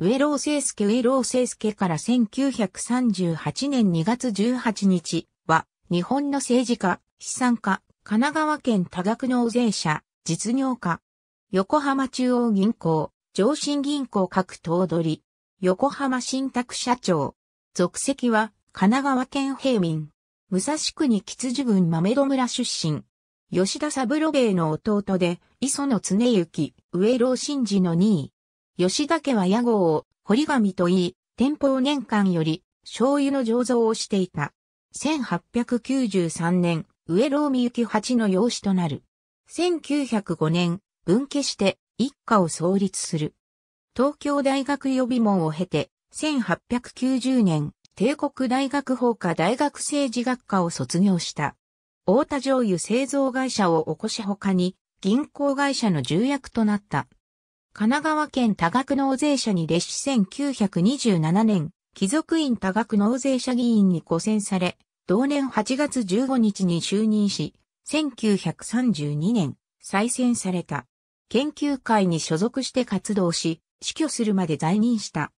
上老聖介上老聖介から1938年2月18日は、日本の政治家、資産家、神奈川県多額納税者、実業家、横浜中央銀行、上新銀行各頭取、横浜信託社長、属籍は神奈川県平民、武蔵国吉次郡豆戸村出身、吉田三郎兵衛の弟で、磯野常幸、上老信治の2位。吉田家は屋号を堀紙と言い、天保年間より醤油の醸造をしていた。1893年、上郎美幸八の養子となる。1905年、分家して一家を創立する。東京大学予備門を経て、1890年、帝国大学法科大学政治学科を卒業した。大田醤油製造会社を起こし他に、銀行会社の重役となった。神奈川県多額納税者に列子1927年、貴族院多額納税者議員に補選され、同年8月15日に就任し、1932年、再選された。研究会に所属して活動し、死去するまで在任した。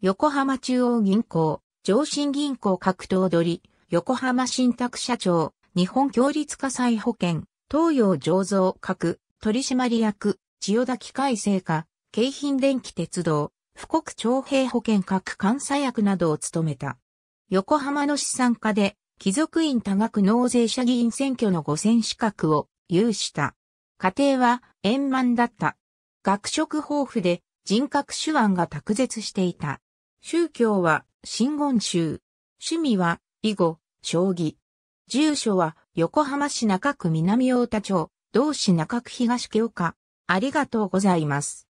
横浜中央銀行、上新銀行格闘取、り、横浜信託社長、日本協立火災保険、東洋醸造各取締役、千代田機械製菓、京浜電気鉄道、富国徴兵保険各監査役などを務めた。横浜の資産家で、貴族院多額納税者議員選挙の五選資格を有した。家庭は円満だった。学食豊富で人格手腕が卓絶していた。宗教は新言宗。趣味は囲碁、将棋。住所は横浜市中区南大田町、同市中区東京下。ありがとうございます。